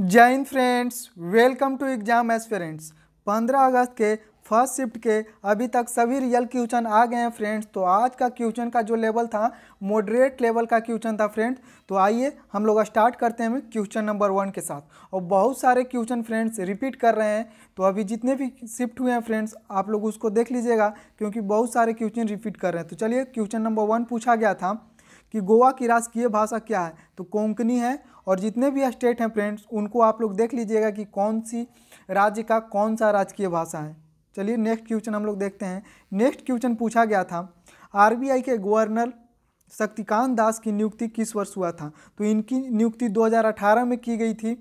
जय हिंद friends welcome to exam friends 15 अगस्त के फर्स्ट शिफ्ट के अभी तक सभी रियल क्वेश्चन आ गए हैं फ्रेंड्स तो आज का क्वेश्चन का जो लेवल था मॉडरेट लेवल का क्वेश्चन था फ्रेंड्स तो आइए हम लोग स्टार्ट करते हैं क्वेश्चन नंबर वन के साथ और बहुत सारे क्वेश्चन फ्रेंड्स रिपीट कर रहे हैं तो अभी जितने भी शिफ्ट हुए हैं फ्रेंड्स आप लोग उसको देख लीजिएगा क्योंकि बहुत सारे क्वेश्चन रिपीट कर रहे हैं तो चलिए क्वेश्चन नंबर वन पूछा गया था कि गोवा की राजकीय भाषा क्या है तो कोंकणी है और जितने भी स्टेट हैं फ्रेंड्स उनको आप लोग देख लीजिएगा कि कौन सी राज्य का कौन सा राजकीय भाषा है चलिए नेक्स्ट क्वेश्चन हम लोग देखते हैं नेक्स्ट क्वेश्चन पूछा गया था आरबीआई के गवर्नर शक्तिकांत दास की नियुक्ति किस वर्ष हुआ था तो इनकी नियुक्ति 2018 में की गई थी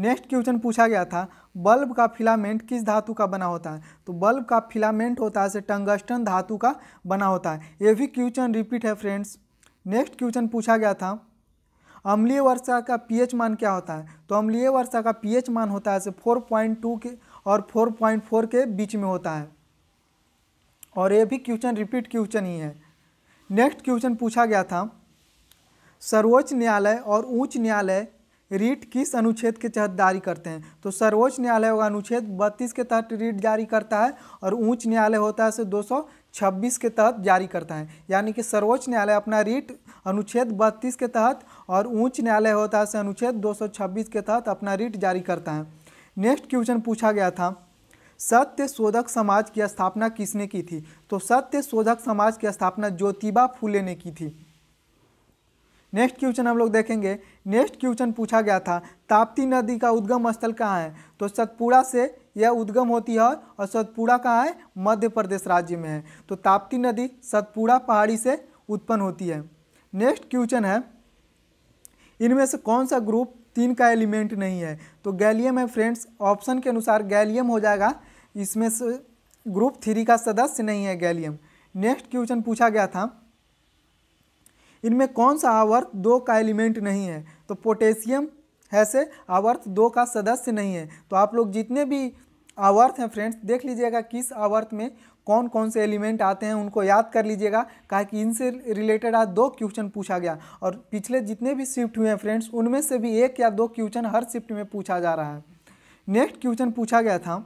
नेक्स्ट क्वेश्चन पूछा गया था बल्ब का फिलामेंट किस धातु का बना होता है तो बल्ब का फिलामेंट होता है से टंगस्टन धातु का बना होता है ये भी क्वेश्चन रिपीट है फ्रेंड्स नेक्स्ट क्वेश्चन पूछा गया था अम्लीय वर्षा का पीएच मान क्या होता है तो अम्लीय वर्षा का पीएच मान होता है से 4.2 के और 4.4 के बीच में होता है और ये भी क्वेश्चन रिपीट क्वेश्चन ही है नेक्स्ट क्वेश्चन पूछा गया था सर्वोच्च न्यायालय और उच्च न्यायालय रीट किस अनुच्छेद के तहत जारी करते हैं तो सर्वोच्च न्यायालय होगा अनुच्छेद बत्तीस के तहत रीट जारी करता है और उच्च न्यायालय होता है से 226 के तहत जारी करता है यानी कि सर्वोच्च न्यायालय अपना रीट अनुच्छेद बत्तीस के तहत और उच्च न्यायालय होता है से अनुच्छेद 226 के तहत अपना रीट जारी करता है नेक्स्ट क्वेश्चन पूछा गया था सत्य शोधक समाज की स्थापना किसने की थी तो सत्य शोधक समाज की स्थापना ज्योतिबा फूले ने की थी नेक्स्ट क्वेश्चन हम लोग देखेंगे नेक्स्ट क्वेश्चन पूछा गया था ताप्ती नदी का उद्गम स्थल कहाँ है तो सतपुड़ा से यह उद्गम होती है और सतपुड़ा कहाँ है मध्य प्रदेश राज्य में है तो ताप्ती नदी सतपुड़ा पहाड़ी से उत्पन्न होती है नेक्स्ट क्वेश्चन है इनमें से कौन सा ग्रुप तीन का एलिमेंट नहीं है तो गैलियम है फ्रेंड्स ऑप्शन के अनुसार गैलियम हो जाएगा इसमें से ग्रुप थ्री का सदस्य नहीं है गैलियम नेक्स्ट क्वेश्चन पूछा गया था इनमें कौन सा आवर्त दो का एलिमेंट नहीं है तो पोटेशियम है से आवर्त दो का सदस्य नहीं है तो आप लोग जितने भी आवर्त हैं फ्रेंड्स देख लीजिएगा किस आवर्त में कौन कौन से एलिमेंट आते हैं उनको याद कर लीजिएगा कहा कि इनसे रिलेटेड आज दो क्वेश्चन पूछा गया और पिछले जितने भी शिफ्ट हुए हैं फ्रेंड्स उनमें से भी एक या दो क्वेश्चन हर शिफ्ट में पूछा जा रहा है नेक्स्ट क्वेश्चन पूछा गया था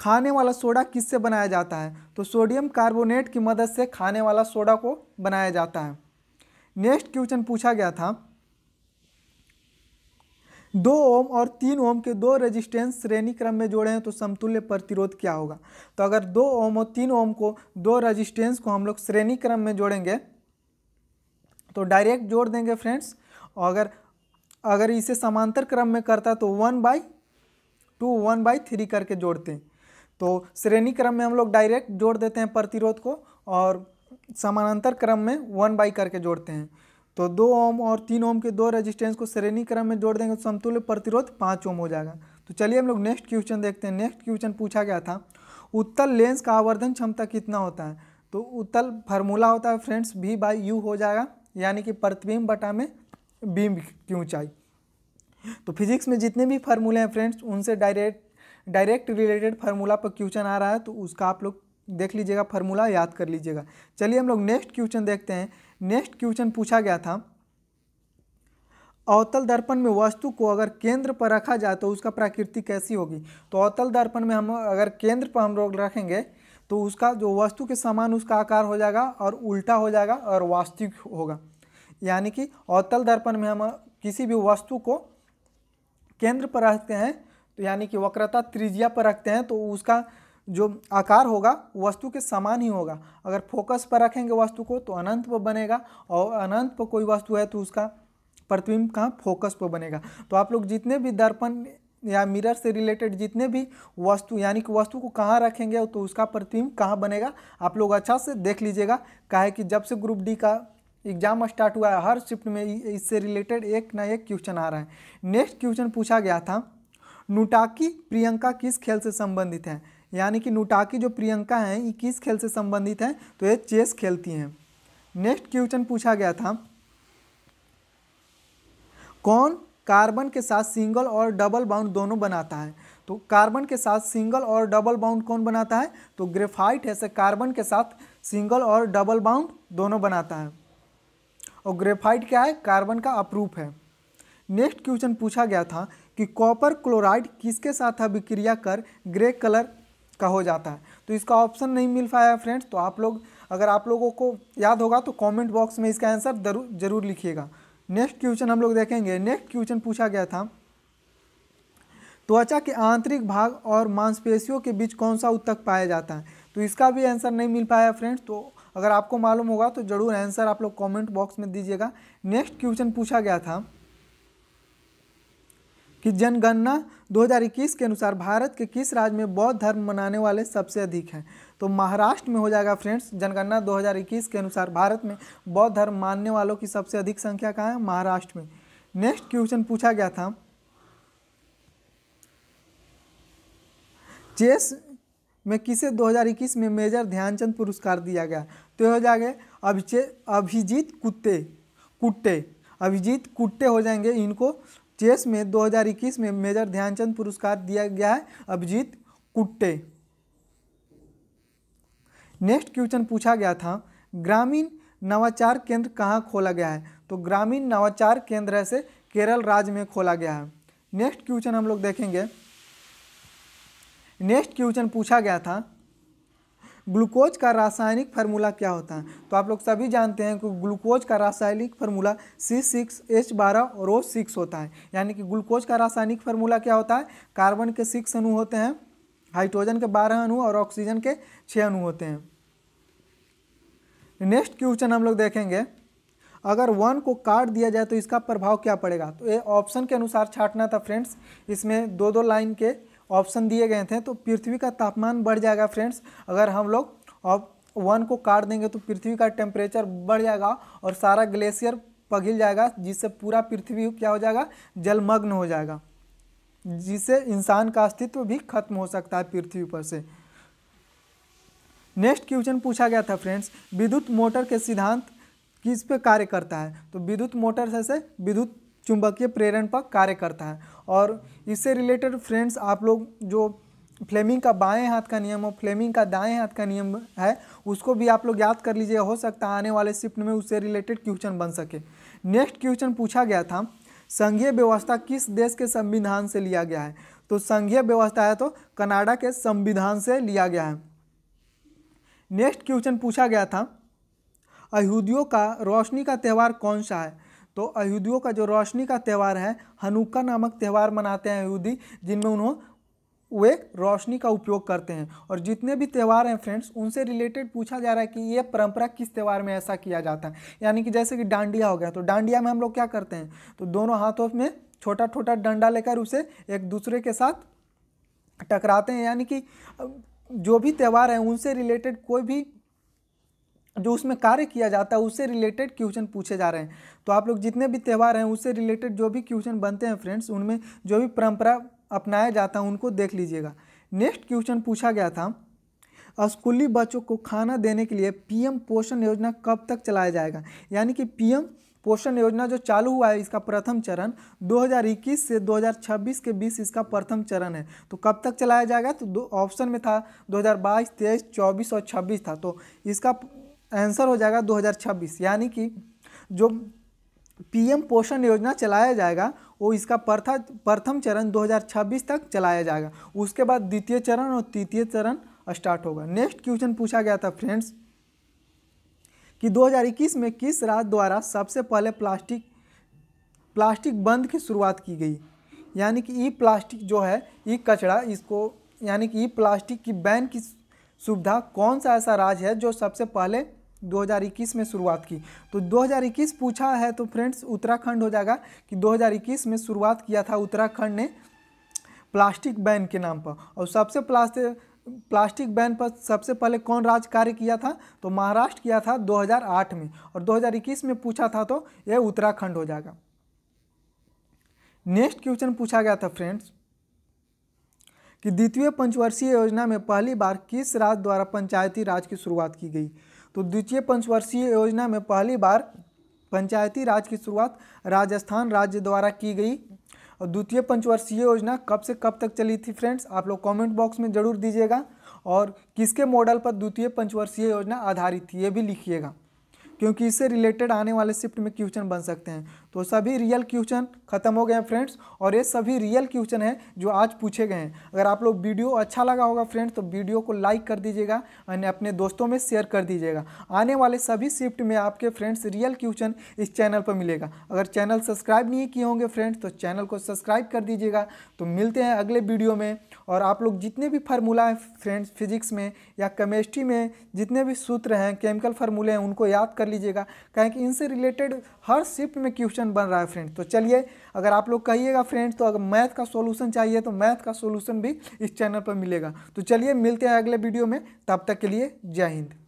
खाने वाला सोडा किससे बनाया जाता है तो सोडियम कार्बोनेट की मदद से खाने वाला सोडा को बनाया जाता है नेक्स्ट क्वेश्चन पूछा गया था दो ओम और तीन ओम के दो रेजिस्टेंस श्रेणी क्रम में जोड़े हैं तो समतुल्य प्रतिरोध क्या होगा तो अगर दो ओम और तीन ओम को दो रेजिस्टेंस को हम लोग श्रेणी क्रम में जोड़ेंगे तो डायरेक्ट जोड़ देंगे फ्रेंड्स और अगर अगर इसे समांतर क्रम में करता तो one by two one by three करके जोड़ते हैं तो श्रेणी क्रम में हम लोग डायरेक्ट जोड़ देते हैं प्रतिरोध को और समानांतर क्रम में वन बाई करके जोड़ते हैं तो दो ओम और तीन ओम के दो रेजिस्टेंस को श्रेणी क्रम में जोड़ देंगे तो समतुल्य प्रतिरोध पाँच ओम हो जाएगा तो चलिए हम लोग नेक्स्ट क्वेश्चन देखते हैं नेक्स्ट क्वेश्चन पूछा गया था उत्तल लेंस का आवर्धन क्षमता कितना होता है तो उत्तल फार्मूला होता है फ्रेंड्स भी बाई यू हो जाएगा यानी कि प्रतिबिंब बटा में बीम की ऊंचाई तो फिजिक्स में जितने भी फार्मूले हैं फ्रेंड्स उनसे डायरेक्ट डायरेक्ट रिलेटेड फार्मूला पर क्वेश्चन आ रहा है तो उसका आप लोग देख लीजिएगा फार्मूला याद कर लीजिएगा चलिए हम लोग नेक्स्ट क्वेश्चन देखते हैं नेक्स्ट क्वेश्चन पूछा गया था अवतल दर्पण में वस्तु को अगर केंद्र पर रखा जाए तो उसका प्रकृति कैसी होगी तो अवतल दर्पण में हम अगर केंद्र पर हम लोग रखेंगे तो उसका जो वस्तु के समान उसका आकार हो जाएगा और उल्टा हो जाएगा और वास्तविक होगा यानी कि अवतल दर्पण में हम किसी भी वस्तु को केंद्र पर रखते हैं तो यानी कि वक्रता त्रिज्या पर रखते हैं तो उसका जो आकार होगा वस्तु के समान ही होगा अगर फोकस पर रखेंगे वस्तु को तो अनंत पर बनेगा और अनंत पर कोई वस्तु है तो उसका प्रतिबिंब कहाँ फोकस पर बनेगा तो आप लोग जितने भी दर्पण या मिरर से रिलेटेड जितने भी वस्तु यानी कि वस्तु को कहाँ रखेंगे तो उसका प्रतिबिंब कहाँ बनेगा आप लोग अच्छा से देख लीजिएगा काहे कि जब से ग्रुप डी का एग्जाम स्टार्ट हुआ है हर शिफ्ट में इससे रिलेटेड एक ना एक क्वेश्चन आ रहा है नेक्स्ट क्वेश्चन पूछा गया था नुटाकी प्रियंका किस खेल से संबंधित है यानी कि नुटाकी जो प्रियंका हैं ये किस खेल से संबंधित हैं तो ये चेस खेलती हैं नेक्स्ट क्वेश्चन पूछा गया था कौन कार्बन के साथ सिंगल और डबल बाउंड दोनों बनाता है तो कार्बन के साथ सिंगल और डबल बाउंड कौन बनाता है तो ग्रेफाइट ऐसे कार्बन के साथ सिंगल और डबल बाउंड दोनों बनाता है और ग्रेफाइट क्या है कार्बन का अप्रूप है नेक्स्ट क्वेश्चन पूछा गया था कि कॉपर क्लोराइड किसके साथ अभिक्रिया कर ग्रे कलर का हो जाता है तो इसका ऑप्शन नहीं मिल पाया है फ्रेंड्स तो आप लोग अगर आप लोगों को याद होगा तो कमेंट बॉक्स में इसका आंसर जरूर लिखिएगा नेक्स्ट क्वेश्चन हम लोग देखेंगे नेक्स्ट क्वेश्चन पूछा गया था त्वचा के आंतरिक भाग और मांसपेशियों के बीच कौन सा उत्तक पाया जाता है तो इसका भी आंसर नहीं मिल पाया फ्रेंड्स तो अगर आपको मालूम होगा तो जरूर आंसर आप लोग कॉमेंट बॉक्स में दीजिएगा नेक्स्ट क्वेश्चन पूछा गया था कि जनगणना 2021 के अनुसार भारत के किस राज्य में बौद्ध धर्म मनाने वाले सबसे अधिक हैं तो महाराष्ट्र में हो जाएगा फ्रेंड्स जनगणना 2021 के अनुसार भारत में बौद्ध धर्म मानने वालों की सबसे अधिक संख्या कहाँ है महाराष्ट्र में नेक्स्ट क्वेश्चन पूछा गया था चेस में किसे 2021 में मेजर ध्यानचंद पुरस्कार दिया गया तो हो जाएंगे अभिचे अभिजीत कुत्ते कुट्टे अभिजीत कुट्टे हो जाएंगे इनको चेस में 2021 में मेजर ध्यानचंद पुरस्कार दिया गया है अभिजीत कुट्टे नेक्स्ट क्वेश्चन पूछा गया था ग्रामीण नवाचार केंद्र कहाँ खोला गया है तो ग्रामीण नवाचार केंद्र ऐसे केरल राज्य में खोला गया है नेक्स्ट क्वेश्चन हम लोग देखेंगे नेक्स्ट क्वेश्चन पूछा गया था ग्लूकोज का रासायनिक फार्मूला क्या होता है तो आप लोग सभी जानते हैं कि ग्लूकोज का रासायनिक फार्मूला सी सिक्स एच बारह और ओ सिक्स होता है यानी कि ग्लूकोज का रासायनिक फार्मूला क्या होता है कार्बन के सिक्स अणु होते हैं हाइड्रोजन के बारह अणु और ऑक्सीजन के छः अणु होते हैं नेक्स्ट क्वेश्चन हम लोग देखेंगे अगर वन को काट दिया जाए तो इसका प्रभाव क्या पड़ेगा तो ये ऑप्शन के अनुसार छाटना था फ्रेंड्स इसमें दो दो लाइन के ऑप्शन दिए गए थे तो पृथ्वी का तापमान बढ़ जाएगा फ्रेंड्स अगर हम लोग अब वन को काट देंगे तो पृथ्वी का टेम्परेचर बढ़ जाएगा और सारा ग्लेशियर पघिल जाएगा जिससे पूरा पृथ्वी क्या हो जाएगा जलमग्न हो जाएगा जिससे इंसान का अस्तित्व भी खत्म हो सकता है पृथ्वी पर से नेक्स्ट क्वेश्चन पूछा गया था फ्रेंड्स विद्युत मोटर के सिद्धांत किस पे कार्य करता है तो विद्युत मोटर से विद्युत चुंबकीय प्रेरण पर कार्य करता है और इससे रिलेटेड फ्रेंड्स आप लोग जो फ्लेमिंग का बाएं हाथ का नियम और फ्लेमिंग का दाएं हाथ का नियम है उसको भी आप लोग याद कर लीजिए हो सकता है आने वाले शिफ्ट में उससे रिलेटेड क्वेश्चन बन सके नेक्स्ट क्वेश्चन पूछा गया था संघीय व्यवस्था किस देश के संविधान से लिया गया है तो संघीय व्यवस्था है तो कनाडा के संविधान से लिया गया है नेक्स्ट क्वेश्चन पूछा गया था अयोध्या का रोशनी का त्यौहार कौन सा है तो अयोध्या का जो रोशनी का त्यौहार है हनुक्का नामक त्यौहार मनाते हैं यहूदी जिनमें उन्होंने वे रोशनी का उपयोग करते हैं और जितने भी त्यौहार हैं फ्रेंड्स उनसे रिलेटेड पूछा जा रहा है कि ये परंपरा किस त्यौहार में ऐसा किया जाता है यानी कि जैसे कि डांडिया हो गया तो डांडिया में हम लोग क्या करते हैं तो दोनों हाथों में छोटा छोटा डंडा लेकर उसे एक दूसरे के साथ टकराते हैं यानी कि जो भी त्यौहार हैं उनसे रिलेटेड कोई भी जो उसमें कार्य किया जाता है उससे रिलेटेड क्वेश्चन पूछे जा रहे हैं तो आप लोग जितने भी त्यौहार हैं उससे रिलेटेड जो भी क्वेश्चन बनते हैं फ्रेंड्स उनमें जो भी परंपरा अपनाया जाता है उनको देख लीजिएगा नेक्स्ट क्वेश्चन पूछा गया था स्कूली बच्चों को खाना देने के लिए पीएम पोषण योजना कब तक चलाया जाएगा यानी कि पीएम पोषण योजना जो चालू हुआ है इसका प्रथम चरण 2021 से 2026 के बीच इसका प्रथम चरण है तो कब तक चलाया जाएगा तो दो ऑप्शन में था 2022, 23, 24 और 26 था तो इसका आंसर हो जाएगा 2026 यानी कि जो पीएम पोषण योजना चलाया जाएगा वो इसका प्रथा प्रथम चरण 2026 तक चलाया जाएगा उसके बाद द्वितीय चरण और तृतीय चरण स्टार्ट होगा नेक्स्ट क्वेश्चन पूछा गया था फ्रेंड्स कि 2021 में किस राज्य द्वारा सबसे पहले प्लास्टिक प्लास्टिक बंद की शुरुआत की गई यानी कि ई प्लास्टिक जो है ई कचरा इसको यानी कि ई प्लास्टिक की बैन की सुविधा कौन सा ऐसा राज्य है जो सबसे पहले 2021 में शुरुआत की तो 2021 पूछा है तो फ्रेंड्स उत्तराखंड हो जाएगा कि 2021 में शुरुआत किया था उत्तराखंड ने प्लास्टिक बैन के नाम पर और सबसे प्लास्टिक प्लास्टिक बैन पर सबसे पहले कौन राज कार्य किया था तो महाराष्ट्र किया था 2008 में और 2021 में पूछा था तो यह उत्तराखंड हो जाएगा नेक्स्ट क्वेश्चन पूछा गया था फ्रेंड्स कि द्वितीय पंचवर्षीय योजना में पहली बार किस राज्य द्वारा पंचायती राज की शुरुआत की गई तो द्वितीय पंचवर्षीय योजना में पहली बार पंचायती राज की शुरुआत राजस्थान राज्य द्वारा की गई और द्वितीय पंचवर्षीय योजना कब से कब तक चली थी फ्रेंड्स आप लोग कमेंट बॉक्स में ज़रूर दीजिएगा और किसके मॉडल पर द्वितीय पंचवर्षीय योजना आधारित थी ये भी लिखिएगा क्योंकि इससे रिलेटेड आने वाले शिफ्ट में क्वेश्चन बन सकते हैं तो सभी रियल क्वेश्चन खत्म हो गए हैं फ्रेंड्स और ये सभी रियल क्वेश्चन हैं जो आज पूछे गए हैं अगर आप लोग वीडियो अच्छा लगा होगा फ्रेंड्स तो वीडियो को लाइक कर दीजिएगा और अपने दोस्तों में शेयर कर दीजिएगा आने वाले सभी शिफ्ट में आपके फ्रेंड्स रियल क्वेश्चन इस चैनल पर मिलेगा अगर चैनल सब्सक्राइब नहीं किए होंगे फ्रेंड्स तो चैनल को सब्सक्राइब कर दीजिएगा तो मिलते हैं अगले वीडियो में और आप लोग जितने भी फार्मूला हैं फ्रेंड्स फिजिक्स में या केमिस्ट्री में जितने भी सूत्र हैं केमिकल फार्मूले हैं उनको याद कर लीजिएगा कहें कि इनसे रिलेटेड हर शिफ्ट में क्वेश्चन बन रहा है फ्रेंड्स तो चलिए अगर आप लोग कहिएगा फ्रेंड्स तो अगर मैथ का सोल्यूशन चाहिए तो मैथ का सोल्यूशन भी इस चैनल पर मिलेगा तो चलिए मिलते हैं अगले वीडियो में तब तक के लिए जय हिंद